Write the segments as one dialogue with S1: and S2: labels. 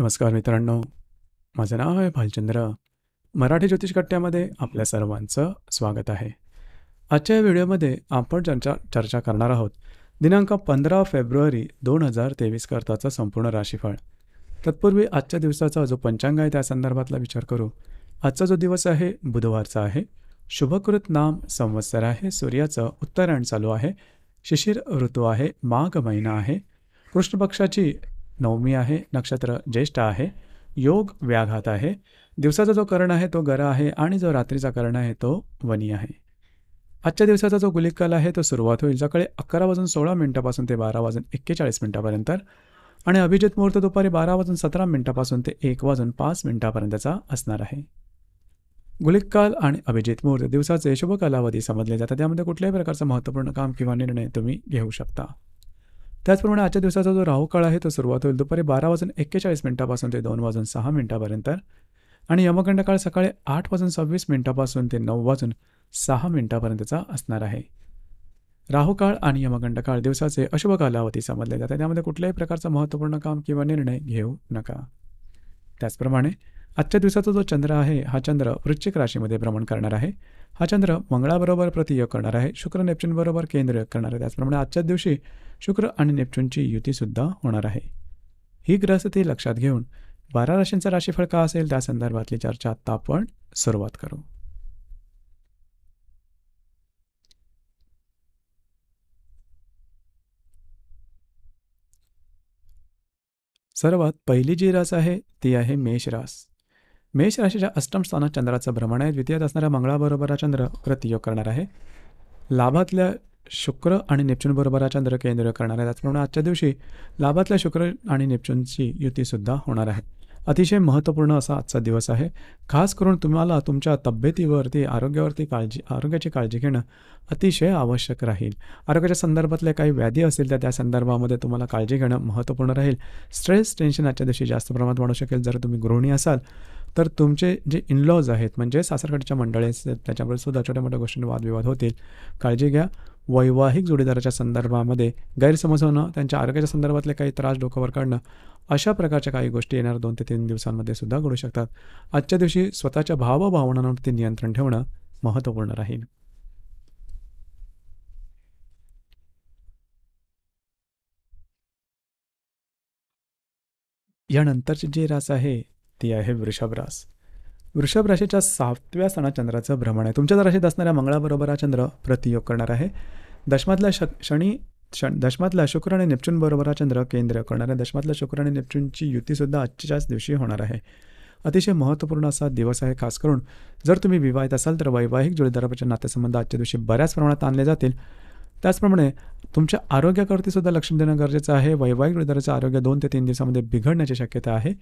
S1: नमस्कार मित्रांनो माझं नाव आहे भालचंद्र मराठी ज्योतिष कट्ट्यामध्ये आपल्या सर्वांचं स्वागत आहे आजच्या या व्हिडिओमध्ये आपण ज्यांच्या चर्चा करणार आहोत दिनांक पंधरा फेब्रुवारी दोन हजार तेवीस करताचं संपूर्ण राशीफळ तत्पूर्वी आजच्या दिवसाचा जो पंचांग आहे त्या संदर्भातला विचार करू आजचा जो दिवस आहे बुधवारचा आहे शुभकृत नाम संवत्सर आहे सूर्याचं उत्तरायण चालू आहे शिशिर ऋतू आहे माघ महिना आहे कृष्णपक्षाची नवमी आहे नक्षत्र ज्येष्ठ आहे योग व्याघात आहे दिवसाचा जो कर्ण आहे तो गर आहे आणि जो रात्रीचा कर्ण आहे तो वनी आहे आजच्या दिवसाचा जो गुलिक काल आहे तो सुरुवात होईल सकाळी अकरा वाजून सोळा मिनिटापासून ते बारा वाजून एक्केचाळीस मिनिटापर्यंत आणि अभिजित मुहूर्त दुपारी बारा वाजून सतरा मिनिटापासून ते एक वाजून पाच मिनिटापर्यंतचा असणार आहे गुलिक काल आणि अभिजित मुहूर्त दिवसाचे शुभ कालावधी समजले जातात त्यामध्ये कुठल्याही प्रकारचं महत्त्वपूर्ण काम किंवा निर्णय तुम्ही घेऊ शकता त्याचप्रमाणे आजच्या दिवसाचा जो राहू काळ आहे तो सुरुवात होईल दुपारी बारा वाजून एक्केचाळीस मिनिटापासून ते दोन वाजून सहा मिनिटापर्यंत आणि यमखंड काळ सकाळी आठ वाजून सव्वीस मिनिटापासून ते नऊ वाजून सहा मिनिटापर्यंतचा असणार आहे राहुकाळ आणि यमखंड काळ दिवसाचे अशुभ कालावधी समजले जाते त्यामध्ये कुठल्याही प्रकारचं महत्त्वपूर्ण काम किंवा निर्णय घेऊ नका त्याचप्रमाणे आजच्या दिवसाचा जो चंद्र आहे हा चंद्र वृश्चिक राशीमध्ये भ्रमण करणार आहे हा चंद्र मंगळाबरोबर प्रतियोग करणार आहे शुक्र बरोबर केंद्र करणार आहे त्याचप्रमाणे आजच्या दिवशी शुक्र आणि नेपच्यूनची युतीसुद्धा होणार आहे ही ग्रहस्थिती लक्षात घेऊन बारा राशींचा राशीफळ का असेल त्या संदर्भातली चर्चा आता आपण सुरुवात करू सर्वात पहिली जी रास आहे ती आहे मेष रास मेष राशीच्या अष्टम स्थानात चंद्राचं भ्रमण आहे द्वितीयात असणाऱ्या मंगळाबरोबर चंद्र प्रतियोग करणार आहे लाभातल्या शुक्र आणि बरोबराच्या चंद्र केंद्र करणार आहे त्याचप्रमाणे आजच्या दिवशी लाभातल्या शुक्र आणि नेप्च्यूनची युतीसुद्धा होणार आहे अतिशय महत्त्वपूर्ण असा आजचा दिवस आहे खास करून तुम्हाला तुमच्या तब्येतीवरती आरोग्यावरती काळजी आरोग्याची काळजी घेणं अतिशय आवश्यक राहील आरोग्याच्या संदर्भातल्या काही व्याधी असतील तर त्या संदर्भामध्ये तुम्हाला काळजी घेणं महत्त्वपूर्ण राहील स्ट्रेस टेन्शन आजच्या दिवशी जास्त प्रमाणात वाढू शकेल जर तुम्ही गृहिणी असाल तर तुमचे जे इनलॉज आहेत म्हणजे सासरकडच्या मंडळी असतात त्याच्यामुळे सुद्धा छोट्या मोठ्या गोष्टींवर वादविवाद होतील काळजी घ्या वैवाहिक जोडीदाराच्या संदर्भामध्ये गैरसमज होणं त्यांच्या आरोग्याच्या संदर्भातले काही त्रास डोक्यावर काढणं अशा प्रकारच्या काही गोष्टी येणार दोन ते तीन दिवसांमध्ये सुद्धा घडू शकतात आजच्या दिवशी स्वतःच्या भावभावनांवरती नियंत्रण ठेवणं महत्त्वपूर्ण राहील यानंतरची जी रास आहे ती आहे वृषभ रास वृषभ राशीच्या सातव्या सणा चंद्राचं भ्रमण आहे तुमच्या राशीत असणाऱ्या मंगळाबरोबर हा चंद्र प्रतियोग करणार आहे दशमातल्या श शनी क्षण दशमातला शुक्र आणि बरोबर हा चंद्र केंद्र करणार आहे दशमातल्या शुक्र आणि नेपच्यूनची युतीसुद्धा आजच्याच दिवशी होणार आहे अतिशय महत्त्वपूर्ण असा दिवस आहे खास करून जर तुम्ही विवाहित असाल तर वैवाहिक जोडीदाराच्या नातेसंबंध आजच्या दिवशी बऱ्याच प्रमाणात आणले जातील त्याचप्रमाणे तुमच्या आरोग्याकरती सुद्धा लक्ष देणं गरजेचं आहे वैवाहिक हृदयाचं आरोग्य दोन ते तीन दिवसामध्ये बिघडण्याची शक्यता आहे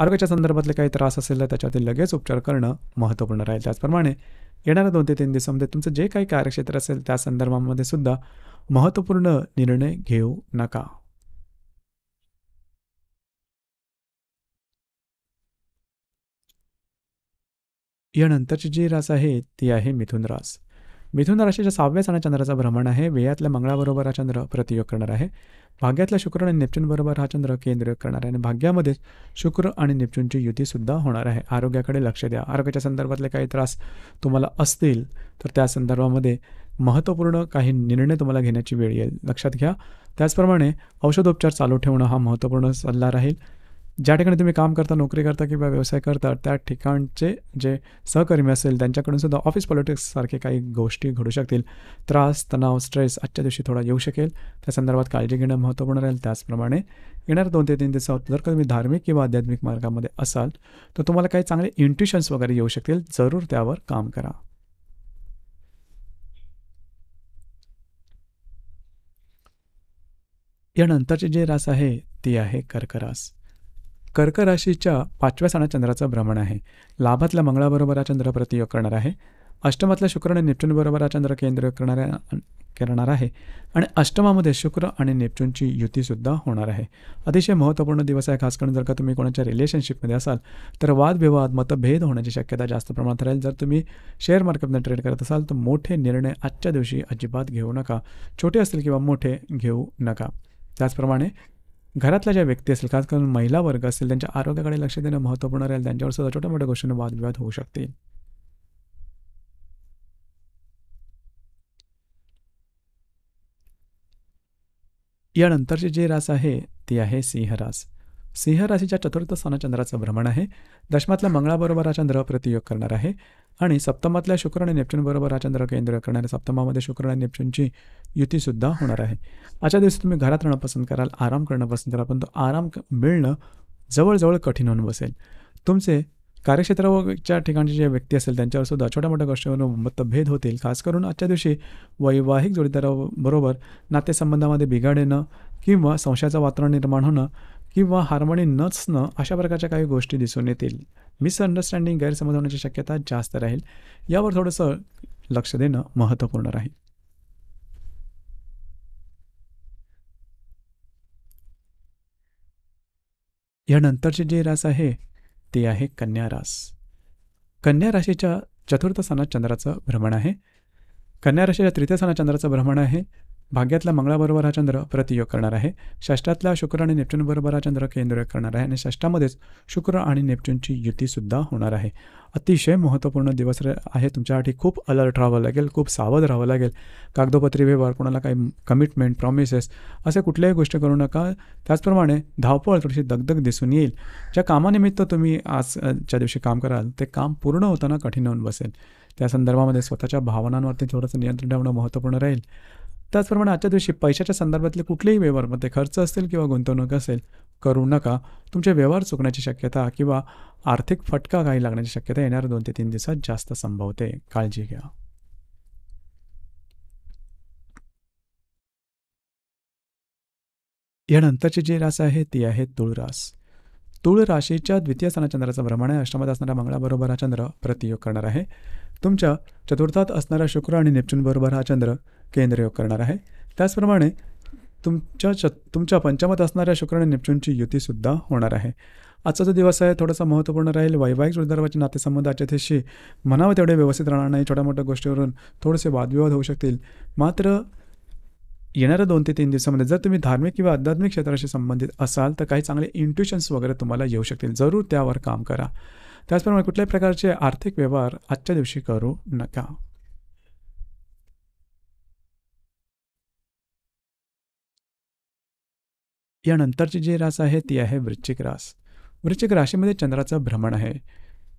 S1: आरोग्याच्या संदर्भातले काही त्रास असेल तर त्याच्यावरती लगेच उपचार करणं महत्त्वपूर्ण राहील त्याचप्रमाणे येणाऱ्या दोन ते तीन दिवसामध्ये तुमचं जे काही कार्यक्षेत्र असेल त्या संदर्भामध्ये सुद्धा महत्त्वपूर्ण निर्णय घेऊ नका यानंतरची जी रास आहे ती आहे मिथुन रास मिथुन राशीच्या सहाव्या सणा चंद्राचा भ्रमण आहे वेयातल्या मंगळाबरोबर हा चंद्र प्रतियोग करणार आहे भाग्यातल्या शुक्र आणि बरोबर हा चंद्र केंद्र करणार आहे आणि भाग्यामध्येच शुक्र आणि नेपच्यूनची युतीसुद्धा होणार आहे आरोग्याकडे लक्ष द्या आरोग्याच्या संदर्भातले काही त्रास तुम्हाला असतील तर त्या संदर्भामध्ये महत्त्वपूर्ण काही निर्णय तुम्हाला घेण्याची वेळ येईल लक्षात घ्या त्याचप्रमाणे औषधोपचार चालू ठेवणं हा महत्त्वपूर्ण सल्ला राहील ज्या ठिकाणी तुम्ही काम करता नोकरी करता किंवा व्यवसाय करता त्या ठिकाणचे जे सहकर्मी असेल त्यांच्याकडून सुद्धा ऑफिस पॉलिटिक्ससारखे काही गोष्टी घडू शकतील त्रास तणाव स्ट्रेस आजच्या दिवशी थोडा येऊ शकेल त्या संदर्भात काळजी घेणं महत्त्वपूर्ण राहील त्याचप्रमाणे येणार दोन ते तीन दिवसात जर का तुम्ही धार्मिक किंवा आध्यात्मिक मार्गामध्ये असाल तर तुम्हाला काही चांगले इंट्युशन्स वगैरे येऊ शकतील जरूर त्यावर काम करा यानंतरची जी रास आहे ती आहे कर्करास कर्क राशीच्या पाचव्या सणा चंद्राचं भ्रमण आहे लाभातल्या मंगळाबरोबर हा चंद्र प्रतियोग करणार आहे अष्टमातल्या शुक्र आणि बरोबर हा चंद्र केंद्र करणाऱ्या करणार आहे आणि अष्टमामध्ये शुक्र आणि नेपच्यूनची युतीसुद्धा होणार आहे अतिशय महत्त्वपूर्ण दिवस आहे खास करून जर का तुम्ही कोणाच्या रिलेशनशिपमध्ये असाल तर वादविवाद मतभेद होण्याची शक्यता जास्त प्रमाणात राहील जर तुम्ही शेअर मार्केटमध्ये ट्रेड करत असाल तर मोठे निर्णय आजच्या दिवशी अजिबात घेऊ नका छोटे असतील किंवा मोठे घेऊ नका त्याचप्रमाणे घरातल्या ज्या व्यक्ती असेल खास करून महिला वर्ग असेल त्यांच्या आरोग्याकडे लक्ष देणं महत्वपूर्ण राहील त्यांच्यावर सुद्धा छोट्या मोठ्या गोष्टी वादविवाद होऊ शकतील यानंतरची जी रास आहे ती आहे सिंह रास सिंह राशीच्या चतुर्थ स्थानात चंद्राचं भ्रमण आहे दशमातला मंगळाबरोबर हा चंद्र प्रतियोग करणार आहे आणि सप्तमातल्या शुक्र आणि नेप्च्यूनबरोबर हा चंद्र केंद्र करणाऱ्या सप्तमामध्ये शुक्र आणि नेप्च्यूनची युतीसुद्धा होणार आहे आजच्या दिवशी तुम्ही घरात राहणं पसंत कराल आराम करणं पसंत कराल पण आराम मिळणं जवळजवळ कठीण होऊन बसेल तुमचे कार्यक्षेत्राच्या ठिकाणचे जे व्यक्ती असेल त्यांच्यावर सुद्धा छोट्या मोठ्या गोष्टीवरून मतभेद होतील खास करून आजच्या दिवशी वैवाहिक जोडीदाराबरोबर नातेसंबंधामध्ये बिघाड येणं किंवा संशयाचं वातावरण निर्माण होणं किंवा हार्मोनी नचणं अशा प्रकारच्या काही गोष्टी दिसून येतील मिसअंडरस्टँडिंग गैरसमज होण्याची शक्यता जास्त राहील यावर थोडंसं लक्ष देणं महत्त्वपूर्ण राहील यानंतरची जे रास आहे ते आहे कन्या रास कन्या राशीच्या चतुर्थ स्थानात चंद्राचं भ्रमण आहे कन्या राशीच्या तृतीय स्थानात चंद्राचं भ्रमण आहे भाग्यातला मंगळाबरोबर हा चंद्र प्रतियोग करणार आहे षष्टातला शुक्र आणि नेप्ट्यूनबरोबर हा चंद्र केंद्रयोग करणार आहे आणि षष्टामध्येच शुक्र आणि युती युतीसुद्धा होणार आहे अतिशय महत्त्वपूर्ण दिवस आहे तुमच्यासाठी खूप अलर्ट राहावं लागेल खूप सावध राहावं लागेल कागदोपत्री व्यवहार कोणाला काही कमिटमेंट प्रॉमिसेस असे कुठल्याही गोष्टी करू नका त्याचप्रमाणे धावपळ थोडीशी दगदग दिसून येईल ज्या कामानिमित्त तुम्ही आजच्या दिवशी काम कराल ते काम पूर्ण होताना कठीण होऊन बसेल त्या संदर्भामध्ये स्वतःच्या भावनांवरती थोडंसं नियंत्रण ठेवणं महत्त्वपूर्ण राहील त्याचप्रमाणे आजच्या दिवशी पैशाच्या संदर्भातले कुठलेही व्यवहारमध्ये खर्च असेल किंवा गुंतवणूक असेल करू नका तुमचे व्यवहार चुकण्याची शक्यता किंवा आर्थिक फटका काही लागण्याची शक्यता येणार दोन ते तीन दिवसात जास्त संभवते काळजी घ्या यानंतरची जी रास आहे ती आहे तुळ रास तुळ राशीच्या द्वितीय स्थाना चंद्राचं भ्रमण आहे अष्टमात असणारा मंगळाबरोबर हा चंद्र प्रतियोग करणार आहे तुमच्या चतुर्थात असणारा शुक्र आणि नेपच्यून बरोबर हा चंद्र केंद्रयोग करणार आहे त्याचप्रमाणे तुमच्या च तुमच्या पंचमत असणाऱ्या शुक्र आणि नेपच्यूनची युतीसुद्धा होणार आहे आजचा जो दिवस आहे थोडासा महत्त्वपूर्ण राहील वैवाहिक सुधारवाचे नातेसंबंध आजच्या म्हणावं तेवढे व्यवस्थित राहणार नाही छोट्या मोठ्या गोष्टीवरून थोडेसे वादविवाद होऊ शकतील मात्र येणाऱ्या दोन ते तीन दिवसामध्ये जर तुम्ही धार्मिक किंवा आध्यात्मिक क्षेत्राशी संबंधित असाल तर काही चांगले इंट्युशन्स वगैरे तुम्हाला येऊ शकतील जरूर त्यावर काम करा त्याचप्रमाणे कुठल्याही प्रकारचे आर्थिक व्यवहार आजच्या दिवशी करू नका यानंतरचे जी रास आहे ती आहे वृश्चिक रास वृश्चिक राशीमध्ये चंद्राचं भ्रमण आहे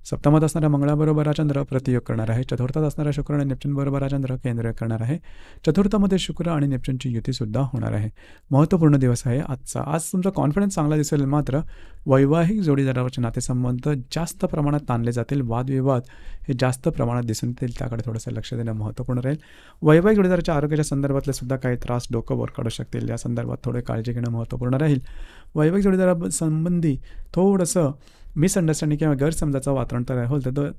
S1: सप्तमात असणाऱ्या मंगळाबरोबर हा चंद्र प्रतियोग करणार आहे चतुर्थात असणारा शुक्र आणि नेपचूनबरोबर हा चंद्र केंद्र करणार आहे चतुर्थामध्ये शुक्र आणि नेपच्यूनची युतीसुद्धा होणार आहे महत्त्वपूर्ण दिवस आहे आजचा आज तुमचा कॉन्फिडन्स चांगला दिसेल मात्र वैवाहिक जोडीदारावरचे नातेसंबंध जास्त प्रमाणात ताणले जातील वादविवाद हे जास्त प्रमाणात दिसून येतील त्याकडे थोडंसं लक्ष देणं महत्त्वपूर्ण राहील वैवाहिक जोडीदाराच्या आरोग्याच्या संदर्भातले सुद्धा काही त्रास डोकं वर काढू शकतील या संदर्भात थोडे काळजी घेणं महत्त्वपूर्ण राहील वैवाहिक जोडीदारासंबंधी थोडंसं मिसअंडरस्टँडिंग किंवा गैरसमजाचं वातावरण तयार होईल तर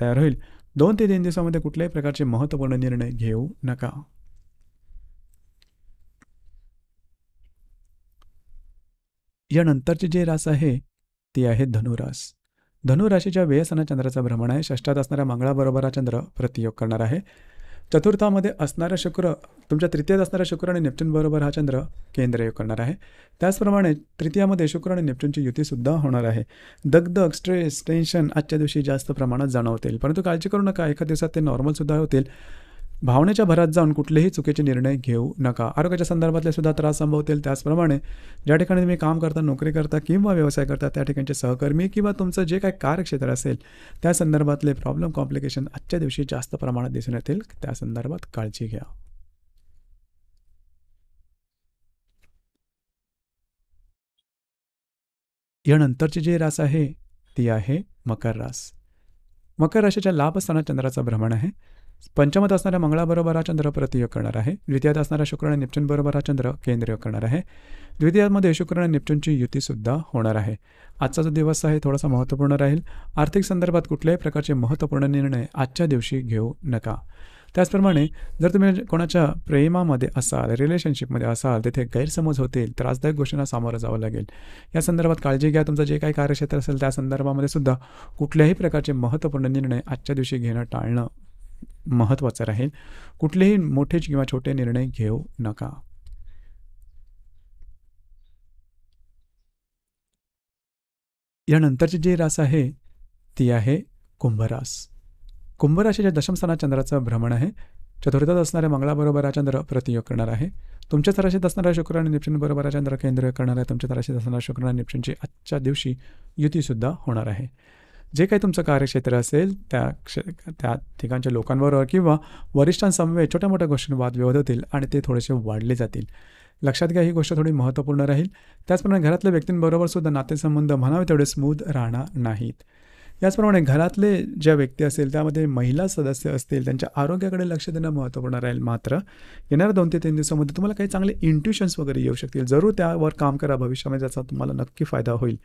S1: तयार होईल दोन ते तीन दिवसामध्ये कुठल्याही प्रकारचे महत्त्वपूर्ण निर्णय घेऊ नका यानंतरचे जे रास आहे ती आहे धनुरास धनुराशीच्या व्यसना चंद्राचा भ्रमण आहे षष्टात असणाऱ्या मंगळाबरोबर हा चंद्र प्रतियोग करणार आहे चतुर्थामध्ये असणारा शुक्र तुमच्या तृतीयात असणारा शुक्र आणि बरोबर हा चंद्र केंद्रयोग करणार आहे त्याचप्रमाणे तृतीयामध्ये शुक्र आणि नेप्टूनची युतीसुद्धा होणार आहे दगदग स्ट्रेस टेन्शन आजच्या दिवशी जास्त प्रमाणात जाणवतील परंतु काळजी करू नका एका दिवसात ते नॉर्मलसुद्धा होतील भावनेच्या भरात जाऊन कुठलेही चुकीचे निर्णय घेऊ नका आरोग्याच्या संदर्भातले सुद्धा त्रास संभवतील त्याचप्रमाणे ज्या ठिकाणी तुम्ही काम करता नोकरी करता किंवा व्यवसाय करता त्या ठिकाणचे सहकर्मी किंवा तुमचं जे काही कार्यक्षेत्र असेल त्या संदर्भातले प्रॉब्लेम कॉम्प्लिकेशन आजच्या दिवशी जास्त प्रमाणात दिसून येतील त्या संदर्भात काळजी घ्या यानंतरची जी रास आहे ती आहे मकर रास मकर राशीच्या लाभस्थानात चंद्राचं भ्रमण आहे पंचमात असणाऱ्या मंगळाबरोबर हा चंद्र प्रतियोग करणार आहे द्वितीयात असणाऱ्या शुक्र आणि निपचूनबरोबर हा चंद्र केंद्रीय करणार आहे द्वितीयामध्ये शुक्र आणि निपचूनची युतीसुद्धा होणार आहे आजचा जो दिवस आहे थोडासा महत्त्वपूर्ण राहील आर्थिक संदर्भात कुठल्याही प्रकारचे महत्त्वपूर्ण निर्णय आजच्या दिवशी घेऊ नका त्याचप्रमाणे जर तुम्ही कोणाच्या प्रेमामध्ये असाल रिलेशनशिपमध्ये असाल तिथे गैरसमज होतील त्रासदायक गोष्टींना सामोरं जावं लागेल या संदर्भात काळजी घ्या तुमचं जे काही कार्यक्षेत्र असेल त्या संदर्भामध्ये सुद्धा कुठल्याही प्रकारचे महत्त्वपूर्ण निर्णय आजच्या दिवशी घेणं टाळणं महत्त्वाचं राहील कुठलेही मोठे किंवा छोटे निर्णय घेऊ नका यानंतरची जी रास आहे ती आहे कुंभरास कुंभराशीच्या दशमस्थानात चंद्राचं भ्रमण आहे चतुर्थात असणाऱ्या मंगळाबरोबर चंद्र प्रतियोग करणार आहे तुमच्या तराशीत असणाऱ्या शुक्र आणि निप्शन बरोबर चंद्र केंद्र करणार आहे तुमच्या राशीत असणाऱ्या शुक्र आणि आजच्या दिवशी युतीसुद्धा होणार आहे जे काही तुमचं कार्यक्षेत्र असेल त्या क्ष त्या ठिकाणच्या लोकांबरोबर किंवा वरिष्ठांसमवेत छोट्या मोठ्या गोष्टी वादविवाद होतील आणि ते थोडेसे वाढले जातील लक्षात घ्या ही गोष्ट थोडी महत्त्वपूर्ण राहील त्याचप्रमाणे घरातल्या व्यक्तींबरोबर सुद्धा नातेसंबंध म्हणावे तेवढे स्मूथ राहणार नाहीत याचप्रमाणे घरातले ज्या व्यक्ती असेल त्यामध्ये महिला सदस्य असतील त्यांच्या आरोग्याकडे लक्ष देणं महत्त्वपूर्ण राहील मात्र येणाऱ्या दोन ते तीन दिवसामध्ये तुम्हाला काही चांगले इंट्युशन्स वगैरे येऊ शकतील जरूर त्यावर काम करा भविष्यामध्ये ज्याचा तुम्हाला नक्की फायदा होईल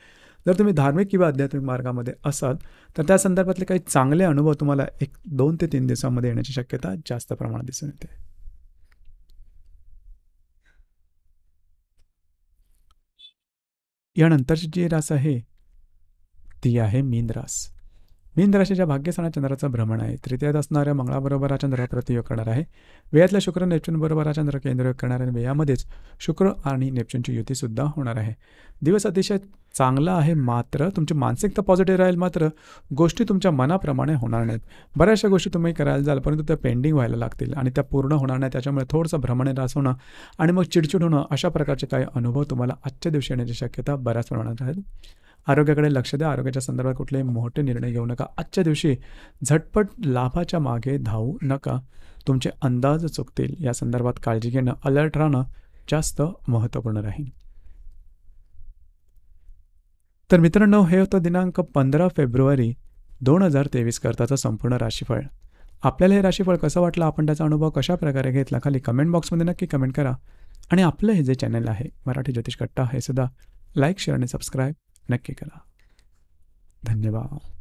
S1: जर तुम्ही धार्मिक किंवा आध्यात्मिक मार्गामध्ये असाल तर त्या संदर्भातले काही चांगले अनुभव तुम्हाला एक दोन ते तीन दिवसामध्ये येण्याची शक्यता जास्त प्रमाणात दिसून येते यानंतरची जी रास आहे ती आहे मीनरास मीन राशीच्या भाग्यस्थानात चंद्राचं भ्रमण आहे तृतीयात असणाऱ्या मंगळाबरोबर हा चंद्र प्रतियोग करणार आहे वेळातल्या शुक्र नेप्च्यूनबरोबर हा चंद्र केंद्रयोग करणार आणि वेळामध्येच शुक्र आणि नेप्च्यूनची युतीसुद्धा होणार आहे दिवस अतिशय चांगला आहे मात्र तुमची मानसिकता पॉझिटिव्ह राहील मात्र गोष्टी तुमच्या मनाप्रमाणे होणार नाहीत बऱ्याचशा गोष्टी तुम्ही करायला जाल परंतु त्या पेंडिंग व्हायला लागतील आणि त्या पूर्ण होणार नाही त्याच्यामुळे थोडंसं भ्रमणे रास होणं आणि मग चिडचिड होणं अशा प्रकारचे काही अनुभव तुम्हाला आजच्या दिवशी येण्याची शक्यता बऱ्याच प्रमाणात राहील आरोग्याकडे लक्ष द्या आरोग्याच्या संदर्भात कुठले मोठे निर्णय घेऊ नका आजच्या दिवशी झटपट लाभाच्या मागे धावू नका तुमचे अंदाज चुकतील या संदर्भात काळजी घेणं अलर्ट राहणं जास्त महत्त्वपूर्ण राहील तर मित्रांनो हे होतं दिनांक पंधरा फेब्रुवारी दोन हजार तेवीस करताचं संपूर्ण राशीफळ आपल्याला हे राशीफळ कसं वाटलं आपण त्याचा अनुभव कशा प्रकारे घेतला खाली कमेंट बॉक्समध्ये नक्की कमेंट करा आणि आपलं हे जे चॅनल आहे मराठी ज्योतिष कट्टा हे सुद्धा लाईक शेअर आणि सबस्क्राईब नक्की करा धन्यवाद